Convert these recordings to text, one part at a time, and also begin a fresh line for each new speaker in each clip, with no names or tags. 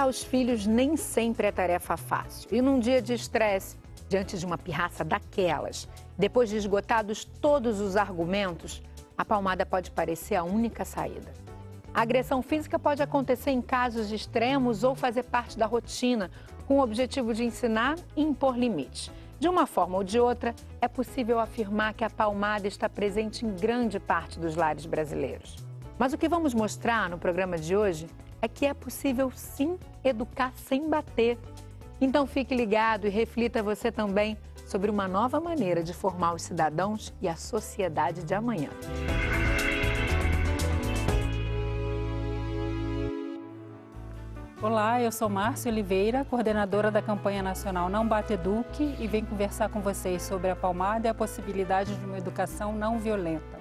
Criar os filhos nem sempre é tarefa fácil. E num dia de estresse, diante de uma pirraça daquelas, depois de esgotados todos os argumentos, a palmada pode parecer a única saída. A agressão física pode acontecer em casos extremos ou fazer parte da rotina, com o objetivo de ensinar e impor limites. De uma forma ou de outra, é possível afirmar que a palmada está presente em grande parte dos lares brasileiros. Mas o que vamos mostrar no programa de hoje é que é possível sim educar sem bater. Então fique ligado e reflita você também sobre uma nova maneira de formar os cidadãos e a sociedade de amanhã.
Olá, eu sou Márcia Oliveira, coordenadora da campanha nacional Não Bate Eduque e vim conversar com vocês sobre a palmada e a possibilidade de uma educação não violenta.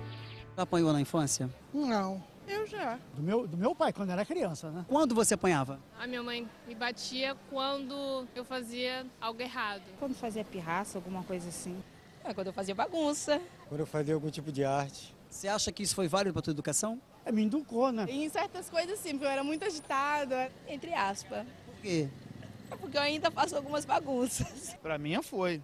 Apanhou na infância? Não. Eu já. Do meu, do meu pai, quando era criança, né? Quando você apanhava? A minha mãe me batia quando eu fazia algo errado. Quando fazia pirraça, alguma coisa assim. É, quando eu fazia bagunça. Quando eu fazia algum tipo de arte. Você acha que isso foi válido para tua educação?
É, me educou, né? Em certas coisas sim, porque eu era muito agitada, entre aspas. Por quê? É porque eu ainda faço algumas bagunças. Para mim foi.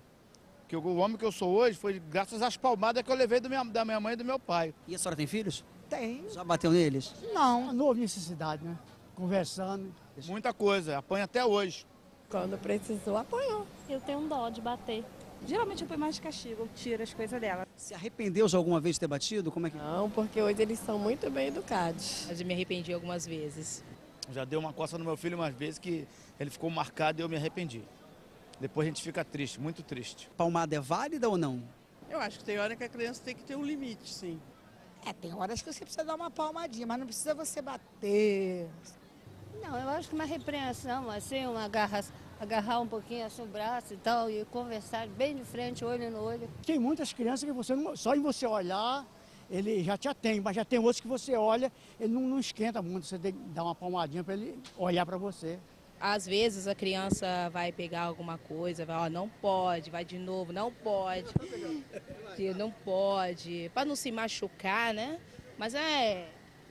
Porque o homem que eu sou hoje foi graças às palmadas que eu levei minha, da minha mãe e do meu pai. E a senhora tem filhos?
Tem. Já bateu neles? Não, não houve
necessidade, né? Conversando. Muita coisa, apanha até hoje. Quando precisou,
apanhou. Eu tenho um dó de bater. Geralmente eu ponho mais de castigo, tiro as coisas dela. Se
arrependeu de alguma vez de ter batido? Como é que... Não, porque hoje eles são muito bem educados. Mas eu me arrependi algumas vezes. Já deu uma coça no meu filho umas vezes que ele ficou marcado e eu me arrependi. Depois a gente fica triste, muito triste.
Palmada é válida ou não?
Eu acho que tem hora que a criança tem que ter um limite, sim. É,
tem horas que você precisa dar uma palmadinha, mas não precisa você bater.
Não, eu acho que uma
repreensão, assim, uma agarra, agarrar um pouquinho assim o braço e tal, e conversar bem de frente, olho no olho. Tem muitas crianças que você não, só em você olhar, ele já te
atende, mas já tem outros que você olha, ele não, não esquenta muito, você tem que dar uma palmadinha para ele olhar para você às vezes a criança vai pegar alguma coisa, vai, ó, não pode, vai de novo, não pode, não pode, para não se machucar, né?
Mas é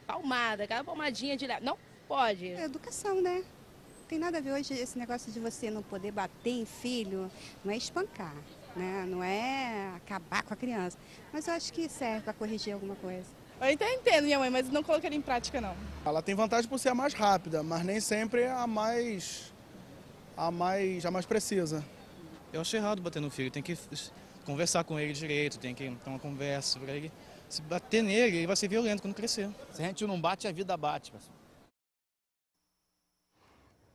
palmada, cada palmadinha de não pode. É educação, né? Tem nada a ver hoje esse negócio de você não poder bater em filho, não é espancar, né? Não é acabar com a criança. Mas eu acho que serve para corrigir alguma coisa. Eu até entendo minha mãe, mas não colocaria em prática não.
Ela tem vantagem por ser a mais rápida, mas nem sempre é a mais a mais a mais precisa.
Eu acho errado bater no filho, tem que conversar com ele direito, tem que ter uma conversa para ele. Se bater nele, ele vai ser violento quando crescer. Se a gente não bate, a vida bate. Pessoal.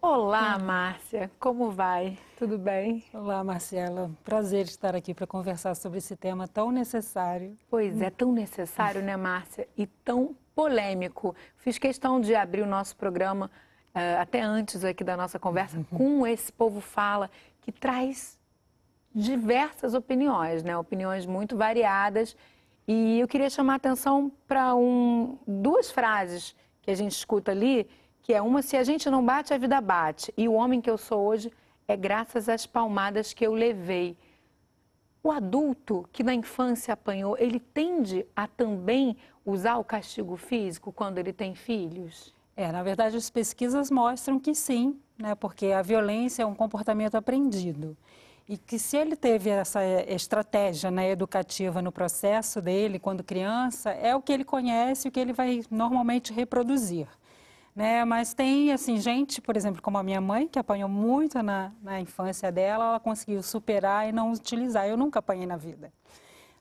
Olá, hum. Márcia, como vai? Tudo bem? Olá, Marcela. Prazer estar aqui para conversar sobre esse tema tão necessário. Pois é, hum. tão necessário, né, Márcia?
E tão polêmico. Fiz questão de abrir o nosso programa uh, até antes aqui da nossa conversa uhum. com esse povo fala que traz diversas opiniões, né? Opiniões muito variadas. E eu queria chamar a atenção para um, duas frases que a gente escuta ali que é uma, se a gente não bate, a vida bate. E o homem que eu sou hoje é graças às palmadas que eu levei. O adulto que na infância apanhou, ele tende a também
usar o castigo físico quando ele tem filhos? É, na verdade, as pesquisas mostram que sim, né? porque a violência é um comportamento aprendido. E que se ele teve essa estratégia né, educativa no processo dele, quando criança, é o que ele conhece, o que ele vai normalmente reproduzir. Né? Mas tem, assim, gente, por exemplo, como a minha mãe, que apanhou muito na, na infância dela, ela conseguiu superar e não utilizar. Eu nunca apanhei na vida.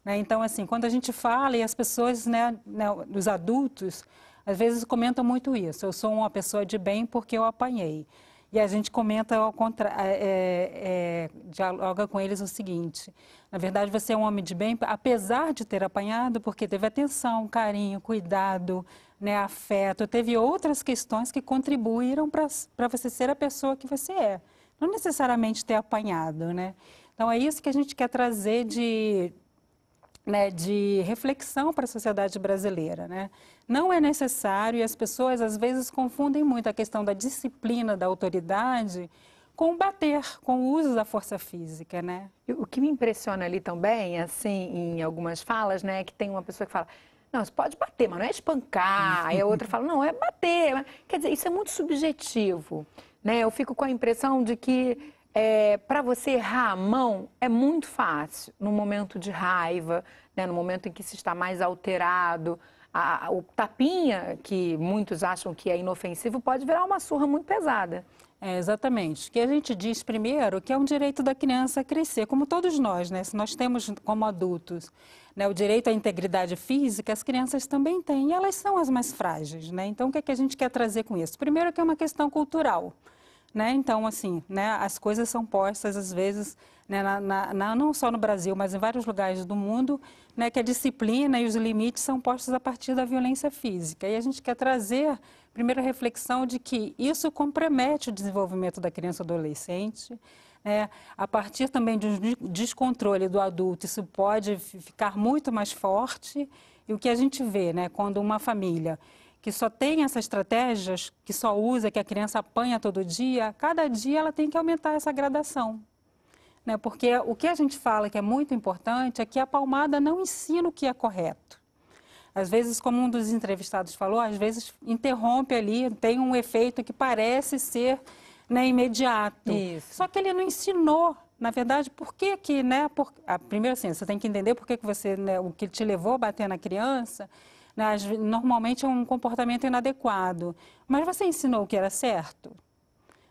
Né? Então, assim, quando a gente fala e as pessoas, né, né, os adultos, às vezes comentam muito isso. Eu sou uma pessoa de bem porque eu apanhei. E a gente comenta ao contra... É, é, é dialoga com eles o seguinte: na verdade, você é um homem de bem, apesar de ter apanhado, porque teve atenção, carinho, cuidado, né, afeto, teve outras questões que contribuíram para você ser a pessoa que você é. Não necessariamente ter apanhado, né? Então, é isso que a gente quer trazer de, né, de reflexão para a sociedade brasileira, né? Não é necessário, e as pessoas às vezes confundem muito a questão da disciplina, da autoridade, com bater, com o uso da força física, né? O que me
impressiona ali também, assim, em algumas falas, né, é que tem uma pessoa que fala, não, você pode bater, mas não é espancar. Aí a outra fala, não, é bater. Quer dizer, isso é muito subjetivo. Né? Eu fico com a impressão de que é, para você errar a mão é muito fácil no momento de raiva, né? no momento em que se está mais alterado.
A, a, o tapinha, que muitos acham que é inofensivo, pode virar uma surra muito pesada. É, exatamente. Que a gente diz primeiro que é um direito da criança crescer, como todos nós, né? Se nós temos como adultos né, o direito à integridade física, as crianças também têm, e elas são as mais frágeis. Né? Então, o que, é que a gente quer trazer com isso? Primeiro, que é uma questão cultural. Né? Então, assim, né, as coisas são postas, às vezes, né, na, na, não só no Brasil, mas em vários lugares do mundo, né, que a disciplina e os limites são postos a partir da violência física. E a gente quer trazer, primeiro, a reflexão de que isso compromete o desenvolvimento da criança e adolescente, né? a partir também de um descontrole do adulto, isso pode ficar muito mais forte. E o que a gente vê, né, quando uma família que só tem essas estratégias, que só usa, que a criança apanha todo dia, cada dia ela tem que aumentar essa gradação. Né? Porque o que a gente fala que é muito importante é que a palmada não ensina o que é correto. Às vezes, como um dos entrevistados falou, às vezes interrompe ali, tem um efeito que parece ser né, imediato. Isso. Só que ele não ensinou na verdade, por que que, né? Por, ah, primeiro, assim, você tem que entender por que, que você, né, o que te levou a bater na criança, né, normalmente é um comportamento inadequado. Mas você ensinou o que era certo?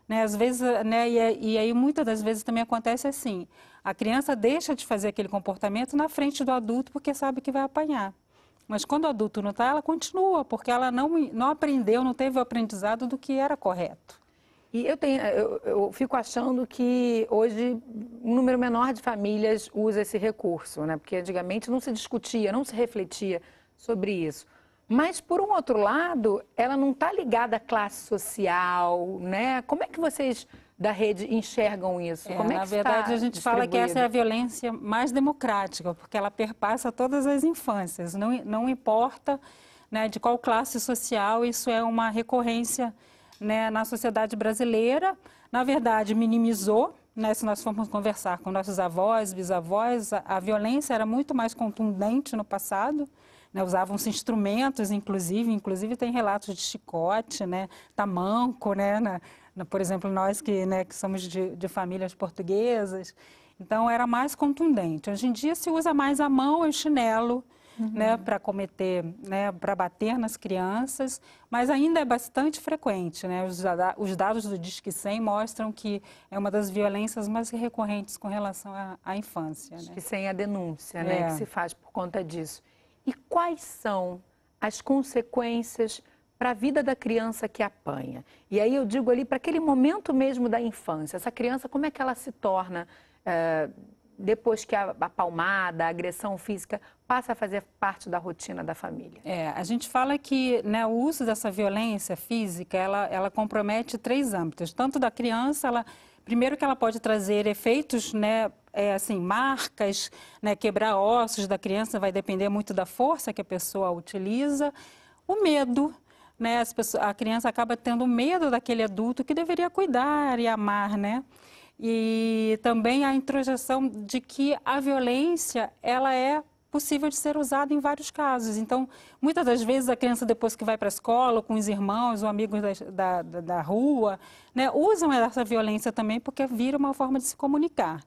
Né, às vezes, né, e, é, e aí muitas das vezes também acontece assim, a criança deixa de fazer aquele comportamento na frente do adulto porque sabe que vai apanhar. Mas quando o adulto não está, ela continua, porque ela não, não aprendeu, não teve o aprendizado do que era correto.
E eu, tenho, eu, eu, fico achando que hoje um número menor de famílias usa esse recurso, né? porque antigamente não se discutia, não se refletia sobre isso. Mas, por um outro lado, ela não está ligada à classe social, né? Como é que vocês da rede enxergam isso? É, Como é que na verdade, a gente fala que essa é a
violência mais democrática, porque ela perpassa todas as infâncias, não, não importa né, de qual classe social, isso é uma recorrência né, na sociedade brasileira, na verdade, minimizou. Né, se nós formos conversar com nossos avós, bisavós, a, a violência era muito mais contundente no passado. Né, usavam-se instrumentos, inclusive, inclusive tem relatos de chicote, né, tamanco, né, na, na, por exemplo, nós que, né, que somos de, de famílias portuguesas. Então, era mais contundente. Hoje em dia se usa mais a mão e o chinelo, uhum. né, para cometer, né, para bater nas crianças, mas ainda é bastante frequente. Né? Os, os, dados do Disque 100 mostram que é uma das violências mais recorrentes com relação à, à infância. Né? Disque 100 é a denúncia né, é. que se faz por conta disso. E quais são
as consequências para a vida da criança que apanha? E aí eu digo ali para aquele momento mesmo da infância, essa criança como é que ela se torna... Eh, depois que a, a palmada, a agressão física passa a fazer parte da rotina da família.
É, a gente fala que né, o uso dessa violência física, ela, ela compromete três âmbitos, tanto da criança, ela primeiro que ela pode trazer efeitos, né, é, assim, marcas, né, quebrar ossos da criança, vai depender muito da força que a pessoa utiliza, o medo, né, pessoas, a criança acaba tendo medo daquele adulto que deveria cuidar e amar, né? e também a introjeção de que a violência ela é possível de ser usada em vários casos. Então, muitas das vezes a criança depois que vai para a escola, com os irmãos ou amigos da, da, da rua, né, usam essa violência também porque vira uma forma de se comunicar.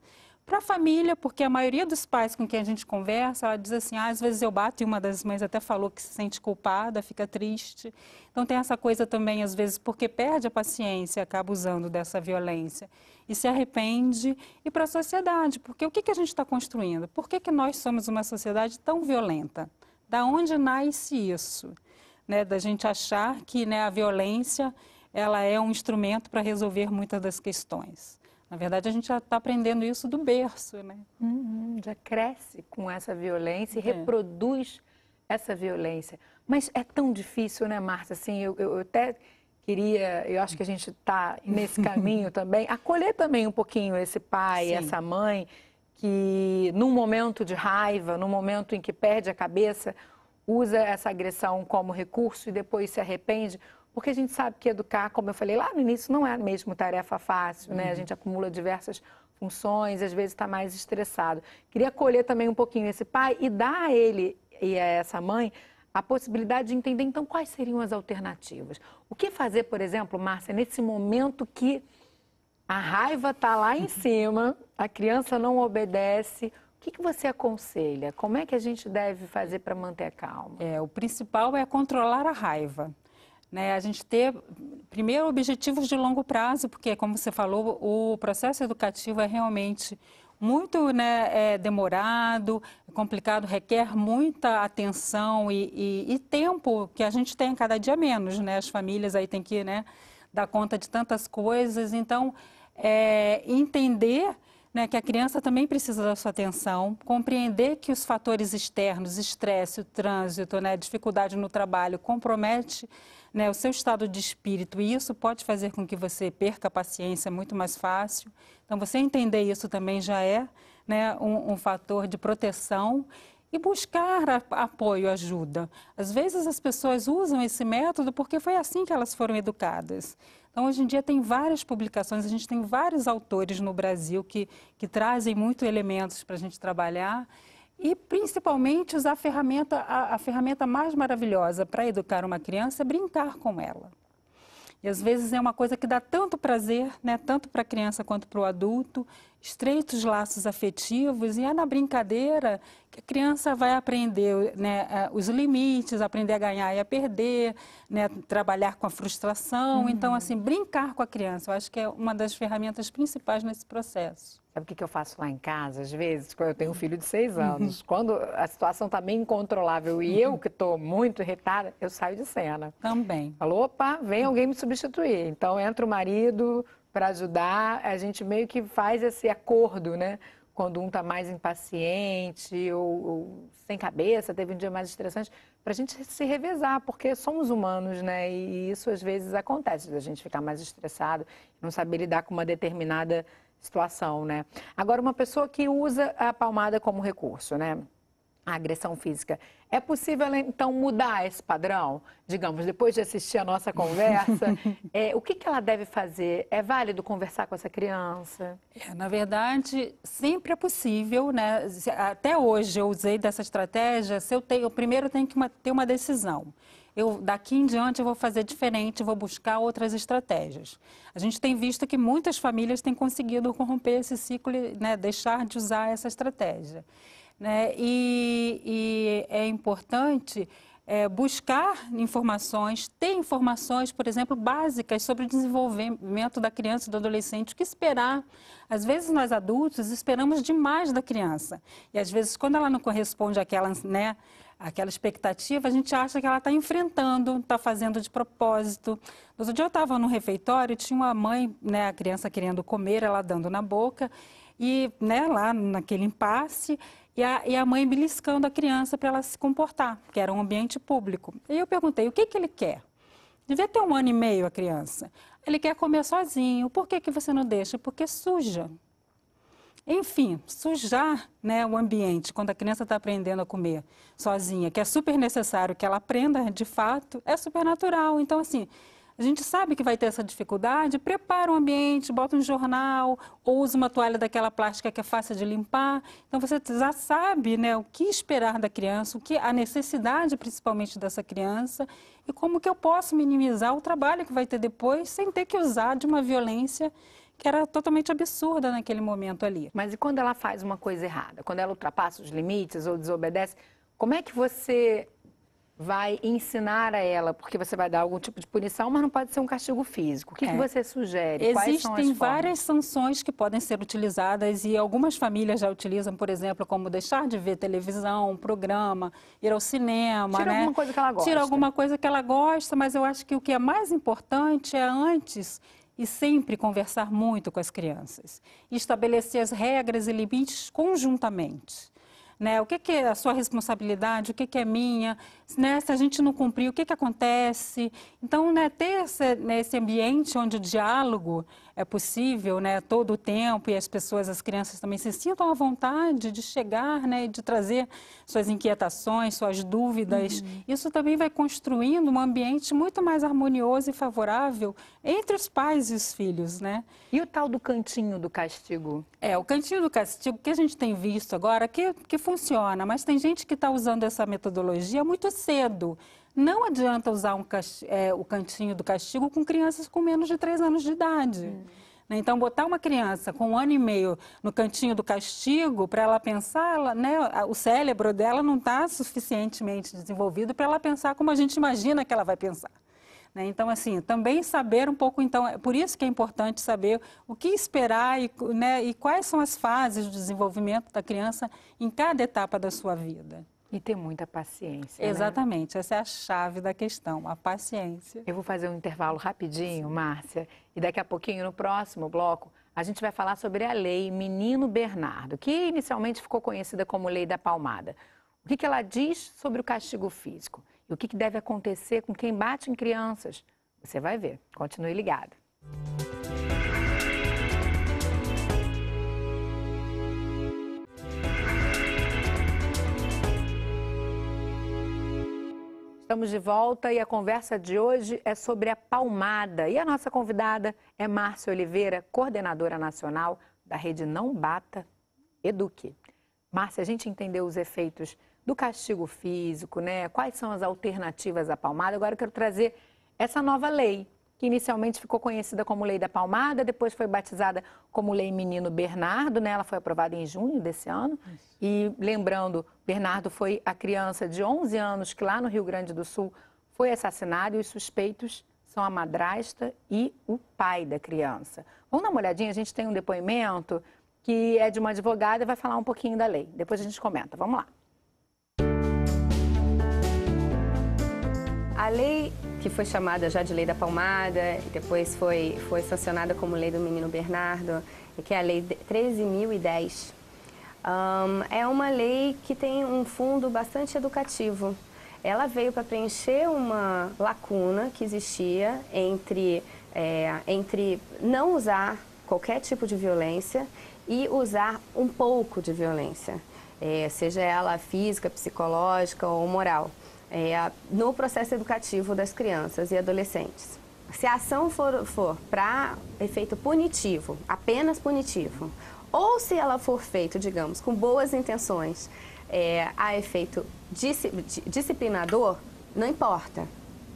Para a família, porque a maioria dos pais com quem a gente conversa, ela diz assim, ah, às vezes eu bato, e uma das mães até falou que se sente culpada, fica triste. Então tem essa coisa também, às vezes, porque perde a paciência, acaba usando dessa violência e se arrepende. E para a sociedade, porque o que, que a gente está construindo? Por que, que nós somos uma sociedade tão violenta? Da onde nasce isso? Né, da gente achar que né, a violência ela é um instrumento para resolver muitas das questões. Na verdade, a gente já está aprendendo isso do berço, né? Uhum, já cresce com essa violência e é. reproduz essa violência.
Mas é tão difícil, né, Márcia? Assim, eu, eu, eu até queria, eu acho que a gente está nesse caminho também, acolher também um pouquinho esse pai, Sim. essa mãe, que num momento de raiva, num momento em que perde a cabeça, usa essa agressão como recurso e depois se arrepende porque a gente sabe que educar, como eu falei lá no início, não é mesmo tarefa fácil, né? A uhum. gente acumula diversas funções, às vezes está mais estressado. Queria colher também um pouquinho esse pai e dar a ele e a essa mãe a possibilidade de entender, então, quais seriam as alternativas. O que fazer, por exemplo, Márcia, nesse momento que a raiva está lá em uhum. cima, a criança não obedece, o que, que você aconselha? Como é que a gente deve fazer para manter a calma? É, o principal
é controlar a raiva. Né, a gente ter, primeiro, objetivos de longo prazo, porque, como você falou, o processo educativo é realmente muito né, é, demorado, é complicado, requer muita atenção e, e, e, tempo que a gente tem cada dia menos, né? As famílias aí têm que né, dar conta de tantas coisas. Então, é, entender né, que a criança também precisa da sua atenção, compreender que os fatores externos, estresse, o trânsito, né, dificuldade no trabalho, compromete né, o seu estado de espírito e isso pode fazer com que você perca a paciência é muito mais fácil. Então, você entender isso também já é né, um, um fator de proteção e buscar apoio, ajuda. Às vezes as pessoas usam esse método porque foi assim que elas foram educadas. Então, hoje em dia, tem várias publicações, a gente tem vários autores no Brasil que, que trazem muito elementos para a gente trabalhar e, principalmente, usar a ferramenta, a, a ferramenta mais maravilhosa para educar uma criança é brincar com ela. E às vezes é uma coisa que dá tanto prazer, né, tanto para a criança quanto para o adulto, estreitos laços afetivos, e é na brincadeira que a criança vai aprender né, os limites, aprender a ganhar e a perder, né, trabalhar com a frustração. Então, uhum. Então, assim, brincar com a criança, eu acho que é uma das ferramentas principais nesse processo.
Sabe o que, que eu faço lá em casa, às vezes? Eu tenho um filho de seis uhum. anos. Quando a situação está meio incontrolável e eu que estou muito irritada, eu saio de cena. Também. Falou, opa, vem alguém me substituir. Então entra o marido para ajudar. A gente meio que faz esse acordo, né? Quando um está mais impaciente ou, ou, sem cabeça, teve um dia mais estressante, para a gente se revezar, porque somos humanos, né? E isso às vezes acontece, da gente ficar mais estressado, não saber lidar com uma determinada situação, né? Agora, uma pessoa que usa a palmada como recurso, né? A agressão física. É possível, então, mudar esse padrão? Digamos, depois de assistir a nossa conversa, é, o que, que, ela deve fazer?
É válido conversar com essa criança? É, na verdade, sempre é possível, né? Até hoje eu usei dessa estratégia. Se eu, tenho, eu primeiro tenho que ter uma decisão eu daqui em diante eu vou fazer diferente, vou buscar outras estratégias. A gente tem visto que muitas famílias têm conseguido corromper esse ciclo, né, deixar de usar essa estratégia. Né? E, e é importante é, buscar informações, ter informações, por exemplo, básicas sobre o desenvolvimento da criança e do adolescente, o que esperar. Às vezes nós adultos esperamos demais da criança e às vezes quando ela não corresponde àquela, né, aquela expectativa, a gente acha que ela está enfrentando, está fazendo de propósito. um dia eu estava no refeitório, tinha uma mãe, né, a criança querendo comer, ela dando na boca, e né, lá naquele impasse, e a, e a mãe beliscando a criança para ela se comportar, que era um ambiente público. E eu perguntei, o que, que ele quer? Devia ter um ano e meio a criança. Ele quer comer sozinho. Por que, que você não deixa? Porque suja. Enfim, sujar né, o ambiente quando a criança está aprendendo a comer sozinha, que é super necessário que ela aprenda de fato, é super natural. Então, assim, a gente sabe que vai ter essa dificuldade, prepara o ambiente, bota um jornal, ou usa uma toalha daquela plástica que é fácil de limpar. Então você já sabe né, o que esperar da criança, o que a necessidade principalmente dessa criança e como que eu posso minimizar o trabalho que vai ter depois sem ter que usar de uma violência que era totalmente absurda naquele momento ali. Mas e quando ela faz uma coisa errada?
Quando ela ultrapassa os limites ou desobedece, como é que você vai ensinar a ela, porque você vai dar algum tipo de punição, mas não pode ser um castigo físico. O que, é. que você sugere? Existem
várias sanções que podem ser utilizadas e algumas famílias já utilizam, por exemplo, como deixar de ver televisão, um programa, ir ao cinema. Tira né? alguma coisa que ela gosta. Tira alguma coisa que ela gosta, mas eu acho que o que é mais importante é antes e sempre conversar muito com as crianças. Estabelecer as regras e limites conjuntamente. Né? O que, que, é a sua responsabilidade, o que, que é minha, né? se a gente não cumprir, o que, que acontece. Então, né, ter esse, né, esse ambiente onde o diálogo é possível, né, todo o tempo e as pessoas, as crianças também se sintam à vontade de chegar, né, e de trazer suas inquietações, suas dúvidas. Uhum. Isso também vai construindo um ambiente muito mais harmonioso e favorável entre os pais e os filhos, né? E o tal do cantinho do castigo? É, o cantinho do castigo que a gente tem visto agora que que funciona, mas tem gente que está usando essa metodologia muito cedo. Não adianta usar um, é, o cantinho do castigo com crianças com menos de três anos de idade. Hum. Né? Então, botar uma criança com um ano e meio no cantinho do castigo, para ela pensar, ela, né, o cérebro dela não está suficientemente desenvolvido para ela pensar como a gente imagina que ela vai pensar. Né? Então, assim, também saber um pouco, então, é por isso que é importante saber o que esperar e, né, e quais são as fases de desenvolvimento da criança em cada etapa da sua vida. E ter muita paciência. Né? Exatamente, né? essa é a chave
da questão, a paciência. Eu vou fazer um intervalo rapidinho, Sim. Márcia, e daqui a pouquinho, no próximo bloco, a gente vai falar sobre a lei Menino Bernardo, que inicialmente ficou conhecida como Lei da Palmada. O que, que ela diz sobre o castigo físico e o que, que deve acontecer com quem bate em crianças? Você vai ver. Continue ligado. Música Estamos de volta e a conversa de hoje é sobre a palmada. E a nossa convidada é Márcia Oliveira, coordenadora nacional da rede Não Bata Eduque. Márcia, a gente entendeu os efeitos do castigo físico, né? Quais são as alternativas à palmada? Agora eu quero trazer essa nova lei que inicialmente ficou conhecida como Lei da Palmada, depois foi batizada como Lei Menino Bernardo, né? Ela foi aprovada em junho desse ano. Isso. E lembrando, Bernardo foi a criança de 11 anos que lá no Rio Grande do Sul foi assassinado e os suspeitos são a madrasta e o pai da criança. Vamos dar uma olhadinha, a gente tem um depoimento que é de uma advogada e vai falar um pouquinho da lei.
Depois a gente comenta. Vamos lá. A lei que foi chamada já de Lei da Palmada, e depois foi, foi sancionada como Lei do Menino Bernardo, que é a Lei 13.010. Um, é uma lei que tem um fundo bastante educativo. Ela veio para preencher uma lacuna que existia entre, é, entre não usar qualquer tipo de violência e usar um pouco de violência, é, seja ela física, psicológica ou moral é, no processo educativo das crianças e adolescentes. Se a ação for, for para efeito punitivo, apenas punitivo, ou se ela for feita, digamos, com boas intenções, é, a efeito disciplinador, não importa.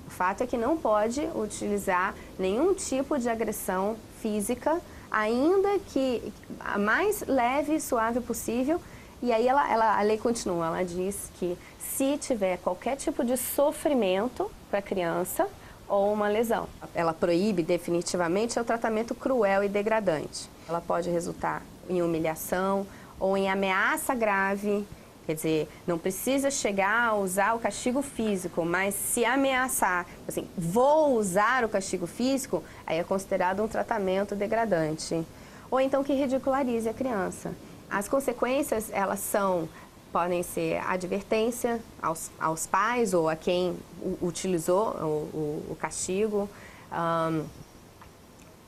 O fato é que não pode utilizar nenhum tipo de agressão física, ainda que a mais leve e suave possível, e aí ela, ela, a lei continua, ela diz que se tiver qualquer tipo de sofrimento para a criança ou uma lesão, ela proíbe definitivamente o tratamento cruel e degradante. Ela pode resultar em humilhação ou em ameaça grave. Quer dizer, não precisa chegar a usar o castigo físico, mas se ameaçar, tipo assim, vou usar o castigo físico, aí é considerado um tratamento degradante. Ou então que ridicularize a criança. As consequências, elas são podem ser advertência aos, aos pais ou a quem utilizou o, o, o castigo. Um,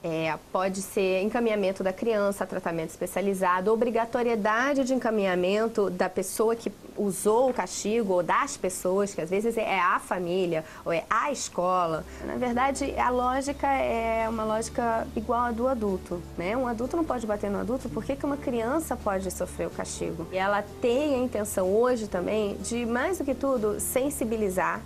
é, pode ser encaminhamento da criança, tratamento especializado, obrigatoriedade de encaminhamento da pessoa que usou o castigo ou das pessoas, que às vezes é a família ou é a escola. Na verdade, a lógica é uma lógica igual à do adulto, né? Um adulto não pode bater no adulto, por que, que uma criança pode sofrer o castigo? E ela tem a intenção hoje também de, mais do que tudo, sensibilizar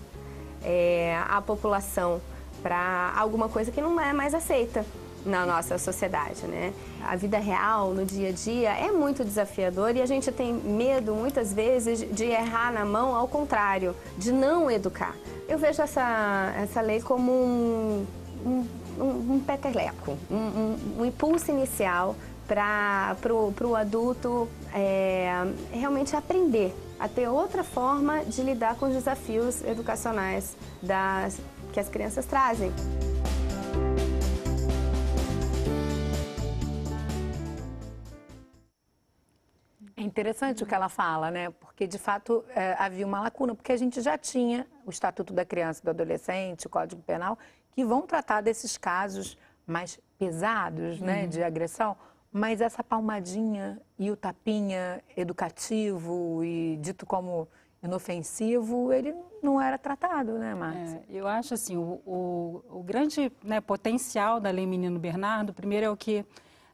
é, a população para alguma coisa que não é mais aceita na nossa sociedade, né? A vida real, no dia a dia, é muito desafiador e a gente tem medo, muitas vezes, de errar na mão, ao contrário, de não educar. Eu vejo essa, essa lei como um, um, um, um peteleco, um, um, um impulso inicial para o adulto é, realmente aprender a ter outra forma de lidar com os desafios educacionais das, que as crianças trazem. É interessante o que
ela fala, né? Porque de fato é, havia uma lacuna, porque a gente já tinha o Estatuto da Criança e do Adolescente, o Código Penal, que vão tratar desses casos mais pesados, né, uhum. né, de agressão. Mas essa palmadinha e o tapinha educativo e dito como inofensivo, ele não era tratado, né, Márcia?
É, eu acho assim, o, o, o grande né, potencial da Lei Menino Bernardo, primeiro é o que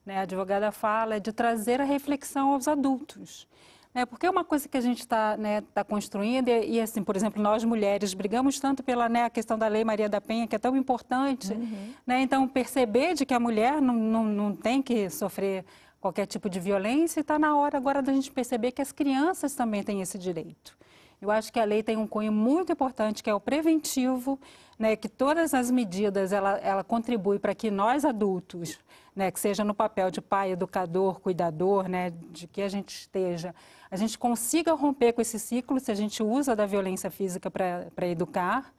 né, a advogada fala, é de trazer a reflexão aos adultos. Né, porque é uma coisa que a gente está né, tá construindo, e, e, assim, por exemplo, nós mulheres brigamos tanto pela né, a questão da Lei Maria da Penha, que é tão importante. Uhum. Né, então, perceber de que a mulher não, não, não tem que sofrer qualquer tipo de violência, e está na hora agora da gente perceber que as crianças também têm esse direito. Eu acho que a lei tem um cunho muito importante, que é o preventivo, né, que todas as medidas ela, ela contribui para que nós adultos, né, que seja no papel de pai, educador, cuidador, né, de que a gente esteja, a gente consiga romper com esse ciclo se a gente usa da violência física para educar.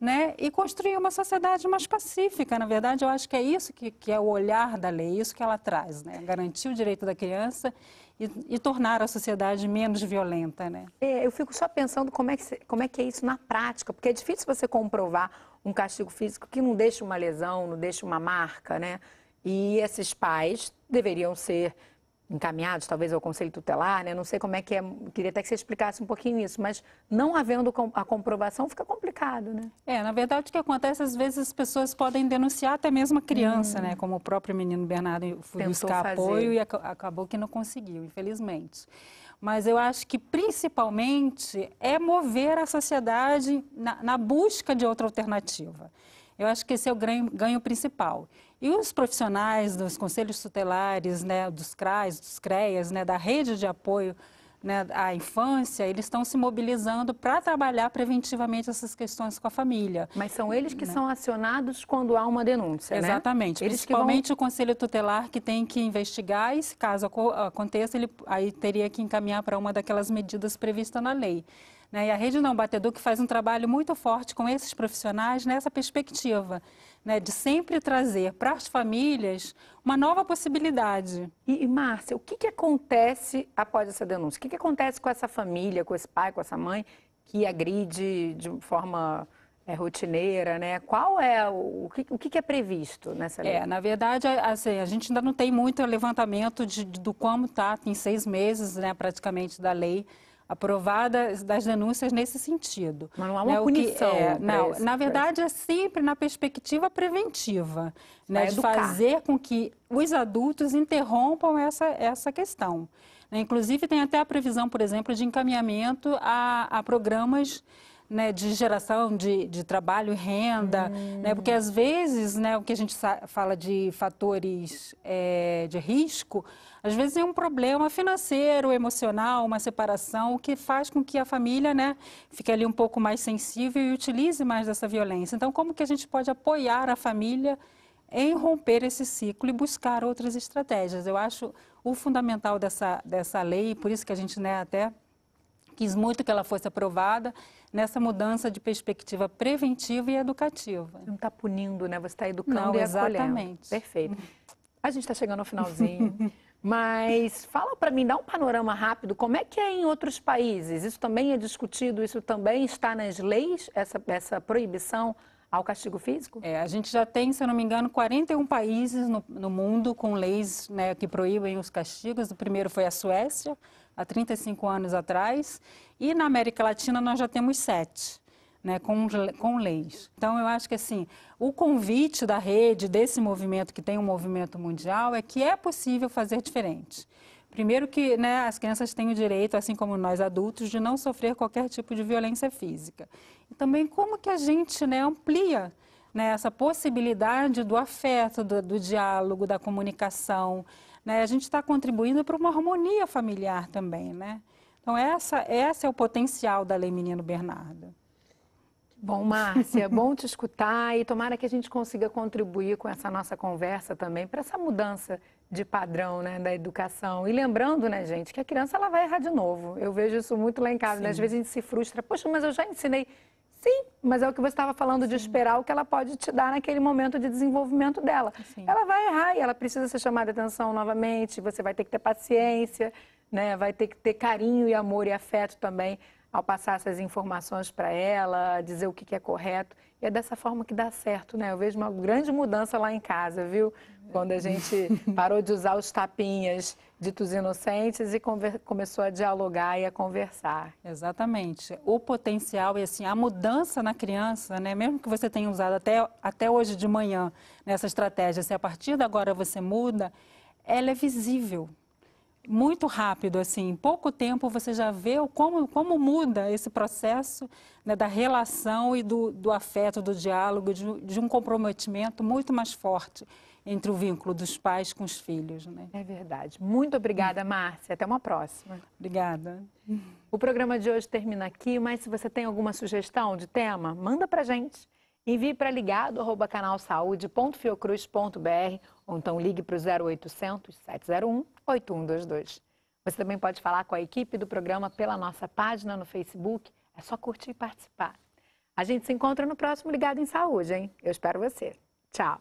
Né, e construir uma sociedade mais pacífica. Na verdade, eu acho que é isso que, que é o olhar da lei, isso que ela traz, né? garantir o direito da criança e, e tornar a sociedade menos violenta, né?
É, eu fico só pensando como é, que, como é que é isso na prática, porque é difícil você comprovar um castigo físico que não deixa uma lesão, não deixa uma marca, né? E esses pais deveriam ser encaminhados talvez ao Conselho Tutelar, né? Não sei como é que é, queria até que você explicasse um pouquinho isso, mas não havendo a comprovação fica complicado, né?
É, na verdade o que acontece às vezes as pessoas podem denunciar até mesmo a criança, hum. né? Como o próprio menino Bernardo foi Tentou buscar fazer. apoio e ac acabou que não conseguiu, infelizmente. Mas eu acho que principalmente é mover a sociedade na, na busca de outra alternativa. Eu acho que esse é o ganho, ganho principal. E os profissionais dos conselhos tutelares, né, dos CRAs, dos CREAs, né, da rede de apoio né, à infância, eles estão se mobilizando para trabalhar preventivamente essas questões com a família. Mas são eles que né? são acionados quando há uma denúncia, né? Exatamente. Né? Principalmente vão... o conselho tutelar que tem que investigar e, se caso aconteça, ele aí teria que encaminhar para uma daquelas medidas previstas na lei. Né? E a Rede Não que faz um trabalho muito forte com esses profissionais nessa perspectiva né, de sempre trazer para as famílias uma nova possibilidade. E, e Márcia, o que, que acontece após essa denúncia? O que, que
acontece com essa família, com esse pai, com essa mãe que agride de forma é,
rotineira, né? Qual é o, o, que, o que é previsto nessa lei? É, na verdade, assim, a gente ainda não tem muito levantamento de, de do como está, tem seis meses, né, praticamente da lei aprovada das denúncias nesse sentido. Mas não há uma né, punição. É, não, na verdade é sempre na perspectiva preventiva, né, é de fazer com que os adultos interrompam essa, essa questão. Né, inclusive tem até a previsão, por exemplo, de encaminhamento a, a programas né, de geração de, de trabalho e renda, hum. né, porque às vezes né, o que a gente fala de fatores é, de risco, às vezes é um problema financeiro, emocional, uma separação, que faz com que a família né, fique ali um pouco mais sensível e utilize mais dessa violência. Então, como que a gente pode apoiar a família em romper esse ciclo e buscar outras estratégias? Eu acho o fundamental dessa, dessa lei, por isso que a gente né, até quis muito que ela fosse aprovada, nessa mudança de perspectiva preventiva e educativa. Não está punindo, né? Você está educando Não, e exatamente. Perfeito. Uhum.
A gente está chegando ao finalzinho. Mas fala para mim, dá um panorama rápido, como é que é em outros países? Isso também é discutido, isso também está nas leis, essa, essa proibição
ao castigo físico? É, a gente já tem, se eu não me engano, 41 países no, no mundo com leis né, que proíbem os castigos. O primeiro foi a Suécia, há 35 anos atrás, e na América Latina nós já temos sete. Né, com, com leis. Então, eu acho que assim, o convite da rede, desse movimento que tem um movimento mundial, é que é possível fazer diferente. Primeiro que né, as crianças têm o direito, assim como nós adultos, de não sofrer qualquer tipo de violência física. E também como que a gente né, amplia né, essa possibilidade do afeto, do, do diálogo, da comunicação, né? A gente está contribuindo para uma harmonia familiar também, né? Então, essa, essa é o potencial da Lei Menino Bernardo.
Bom, Márcia, é bom te escutar e tomara que a gente consiga contribuir com essa nossa conversa também para essa mudança de padrão né, da educação. E lembrando, né, gente, que a criança ela vai errar de novo. Eu vejo isso muito lá em casa. Né? Às vezes a gente se frustra. Poxa, mas eu já ensinei Sim, mas é o que você estava falando Sim. de esperar o que ela pode te dar naquele momento de desenvolvimento dela. Sim. Ela vai errar e ela precisa ser chamada atenção novamente, você vai ter que ter paciência, né? vai ter que ter carinho e amor e afeto também ao passar essas informações para ela, dizer o que, que é correto. E é dessa forma que dá certo, né? Eu vejo uma grande mudança lá em casa, viu? Quando a gente parou de usar os tapinhas ditos inocentes e começou a dialogar
e a conversar. Exatamente. O potencial e assim, a mudança na criança, né, mesmo que você tenha usado até, até hoje de manhã nessa estratégia, se a partir de agora você muda, ela é visível muito rápido, assim, em pouco tempo você já vê como, como muda esse processo né, da relação e do, do afeto, do diálogo, de, de, um comprometimento muito mais forte entre o vínculo dos pais com os filhos. Né? É verdade. Muito obrigada, Márcia. Até uma próxima. Obrigada.
O programa de hoje termina aqui, mas se você tem alguma sugestão de tema, manda para gente. Envie para ligado arroba ou então ligue para o 0800 701 8122. Você também pode falar com a equipe do programa pela nossa página no Facebook. É só curtir e participar. A gente se encontra no próximo Ligado em Saúde, hein? Eu espero você. Tchau!